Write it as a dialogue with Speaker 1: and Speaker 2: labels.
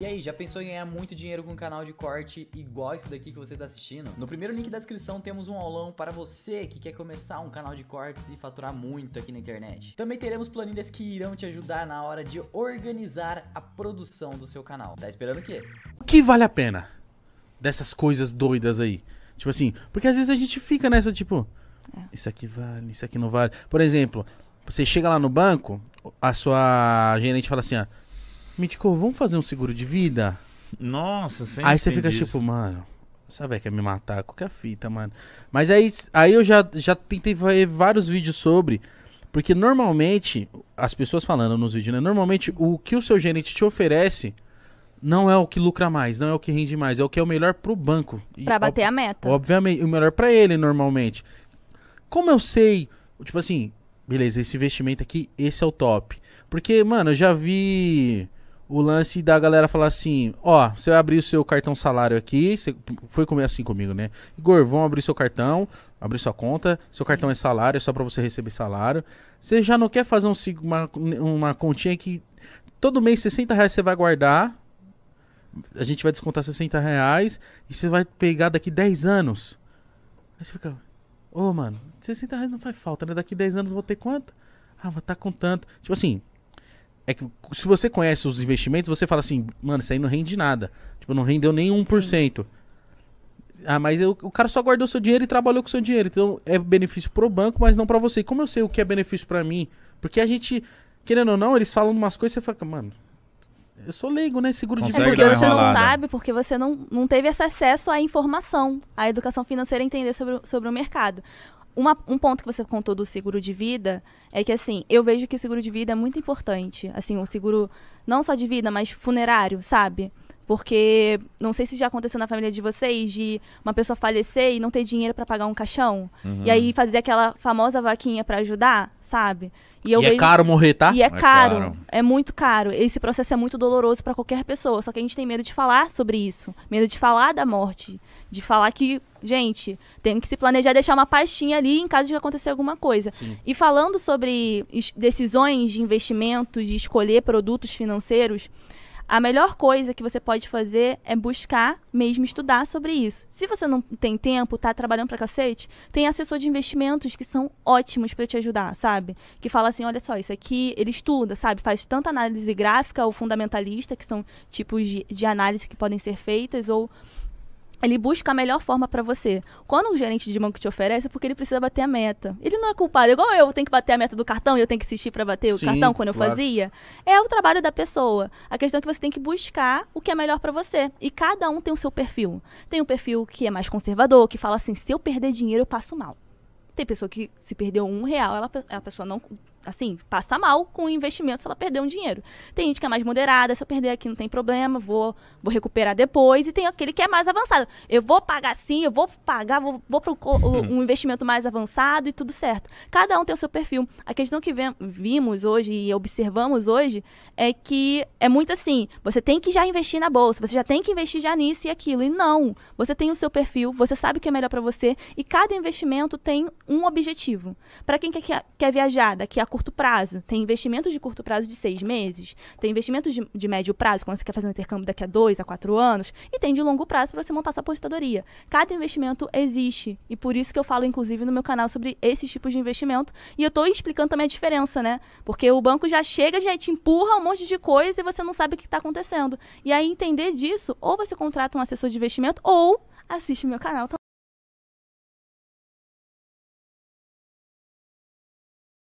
Speaker 1: E aí, já pensou em ganhar muito dinheiro com um canal de corte igual esse daqui que você está assistindo? No primeiro link da descrição temos um aulão para você que quer começar um canal de cortes e faturar muito aqui na internet. Também teremos planilhas que irão te ajudar na hora de organizar a produção do seu canal.
Speaker 2: Tá esperando o quê?
Speaker 1: O que vale a pena dessas coisas doidas aí? Tipo assim, porque às vezes a gente fica nessa tipo, é. isso aqui vale, isso aqui não vale. Por exemplo, você chega lá no banco, a sua gerente fala assim, ó, ah, Mítico, vamos fazer um seguro de vida? Nossa, sempre. Aí você fica isso. tipo, mano, sabe que quer me matar, com é a fita, mano. Mas aí, aí eu já, já tentei ver vários vídeos sobre. Porque normalmente, as pessoas falando nos vídeos, né? Normalmente o que o seu gerente te oferece não é o que lucra mais, não é o que rende mais, é o que é o melhor pro banco. Pra bater a meta. Obviamente, o melhor para ele normalmente. Como eu sei, tipo assim, beleza, esse investimento aqui, esse é o top. Porque, mano, eu já vi o lance da galera falar assim: ó, você vai abrir o seu cartão salário aqui. Você foi comer assim comigo, né? Igor, vão abrir seu cartão, abrir sua conta. Seu Sim. cartão é salário, é só para você receber salário. Você já não quer fazer um, uma, uma continha que todo mês 60 reais você vai guardar. A gente vai descontar 60 reais e você vai pegar daqui 10 anos. Aí você fica, ô, oh, mano, 60 reais não faz falta, né? Daqui 10 anos vou ter quanto? Ah, vou estar tá com tanto. Tipo assim, é que se você conhece os investimentos, você fala assim, mano, isso aí não rende nada. Tipo, não rendeu nem 1%. Sim. Ah, mas eu, o cara só guardou seu dinheiro e trabalhou com seu dinheiro. Então é benefício pro banco, mas não para você. como eu sei o que é benefício para mim? Porque a gente, querendo ou não, eles falam umas coisas e você fala, mano, eu sou leigo, né? Seguro Consegue de vida. É porque você não sabe,
Speaker 2: porque você não, não teve esse acesso à informação, à educação financeira, entender sobre, sobre o mercado. Uma, um ponto que você contou do seguro de vida é que, assim, eu vejo que o seguro de vida é muito importante. Assim, o seguro não só de vida, mas funerário, sabe? Porque não sei se já aconteceu na família de vocês de uma pessoa falecer e não ter dinheiro para pagar um caixão. Uhum. E aí fazer aquela famosa vaquinha para ajudar, sabe? E, eu e é vejo... é caro morrer, tá? E é, é caro, caro, É muito caro. Esse processo é muito doloroso para qualquer pessoa. Só que a gente tem medo de falar sobre isso. Medo de falar da morte. De falar que, gente, tem que se planejar deixar uma pastinha ali em caso de acontecer alguma coisa. Sim. E falando sobre decisões de investimento, de escolher produtos financeiros a melhor coisa que você pode fazer é buscar mesmo estudar sobre isso. Se você não tem tempo, está trabalhando para cacete, tem assessor de investimentos que são ótimos para te ajudar, sabe? Que fala assim, olha só, isso aqui ele estuda, sabe? Faz tanta análise gráfica ou fundamentalista, que são tipos de, de análise que podem ser feitas, ou ele busca a melhor forma para você. Quando um gerente de banco te oferece, é porque ele precisa bater a meta. Ele não é culpado. Igual eu tenho que bater a meta do cartão e eu tenho que insistir para bater Sim, o cartão quando claro. eu fazia. É o trabalho da pessoa. A questão é que você tem que buscar o que é melhor para você. E cada um tem o seu perfil. Tem um perfil que é mais conservador, que fala assim, se eu perder dinheiro, eu passo mal. Tem pessoa que se perdeu um real, ela, a pessoa não assim, passa mal com o investimento se ela perder um dinheiro. Tem gente que é mais moderada, se eu perder aqui não tem problema, vou, vou recuperar depois. E tem aquele que é mais avançado. Eu vou pagar sim, eu vou pagar, vou, vou para um investimento mais avançado e tudo certo. Cada um tem o seu perfil. A questão que vimos hoje e observamos hoje é que é muito assim, você tem que já investir na bolsa, você já tem que investir já nisso e aquilo. E não, você tem o seu perfil, você sabe o que é melhor para você e cada investimento tem um objetivo. Para quem quer, quer viajar daqui a curto prazo. Tem investimentos de curto prazo de seis meses, tem investimentos de, de médio prazo, quando você quer fazer um intercâmbio daqui a dois, a quatro anos, e tem de longo prazo para você montar sua aposentadoria. Cada investimento existe. E por isso que eu falo, inclusive, no meu canal sobre esses tipos de investimento. E eu estou explicando também a diferença, né? Porque o banco já chega, já te empurra um monte de coisa e você não sabe o que está acontecendo. E aí, entender disso, ou você contrata um assessor de investimento, ou assiste meu canal também. Tá